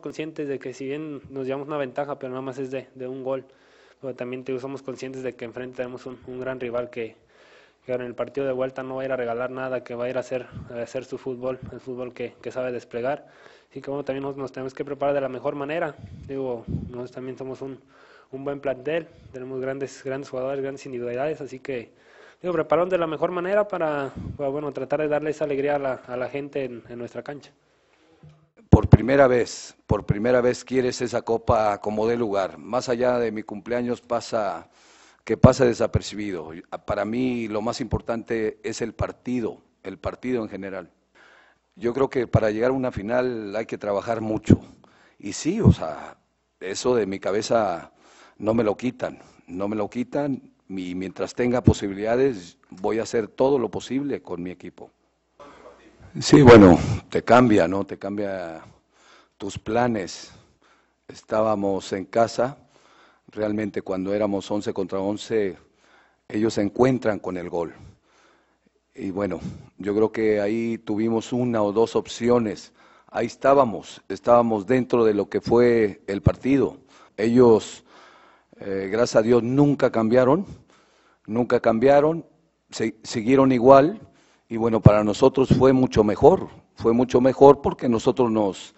conscientes de que si bien nos llevamos una ventaja, pero nada más es de, un gol, pero también te, somos conscientes de que enfrente tenemos un, gran rival que, que, en el partido de vuelta no va a ir a regalar nada, que va a ir a hacer, a su fútbol, el fútbol que, sabe desplegar. Así que bueno, también nos, tenemos que preparar de la mejor manera. Digo, nosotros también somos un, buen plantel, tenemos grandes, grandes jugadores, grandes individualidades, así que digo, prepararon de la mejor manera para, bueno, tratar de darle esa alegría a la, gente en nuestra cancha primera vez, por primera vez quieres esa copa como dé lugar. Más allá de mi cumpleaños pasa que pasa desapercibido. Para mí lo más importante es el partido, el partido en general. Yo creo que para llegar a una final hay que trabajar mucho. Y sí, o sea, eso de mi cabeza no me lo quitan, no me lo quitan y mientras tenga posibilidades voy a hacer todo lo posible con mi equipo. Sí, bueno, te cambia, ¿no? Te cambia tus planes. Estábamos en casa, realmente cuando éramos 11 contra 11, ellos se encuentran con el gol. Y bueno, yo creo que ahí tuvimos una o dos opciones. Ahí estábamos, estábamos dentro de lo que fue el partido. Ellos, eh, gracias a Dios, nunca cambiaron, nunca cambiaron, siguieron igual. Y bueno, para nosotros fue mucho mejor, fue mucho mejor porque nosotros nos,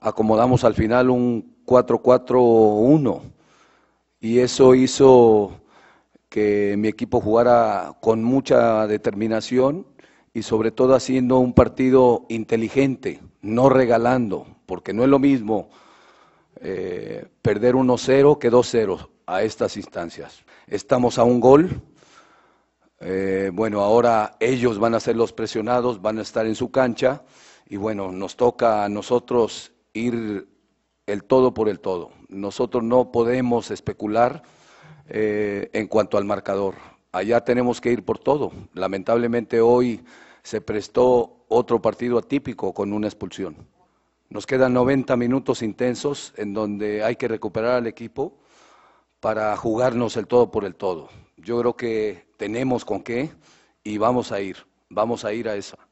acomodamos al final un 4-4-1 y eso hizo que mi equipo jugara con mucha determinación y sobre todo haciendo un partido inteligente, no regalando, porque no es lo mismo eh, perder 1-0 que 2-0 a estas instancias. Estamos a un gol. Eh, bueno, ahora ellos van a ser los presionados, van a estar en su cancha y bueno, nos toca a nosotros ir el todo por el todo. Nosotros no podemos especular eh, en cuanto al marcador. Allá tenemos que ir por todo. Lamentablemente hoy se prestó otro partido atípico con una expulsión. Nos quedan 90 minutos intensos en donde hay que recuperar al equipo para jugarnos el todo por el todo. Yo creo que tenemos con qué y vamos a ir, vamos a ir a esa.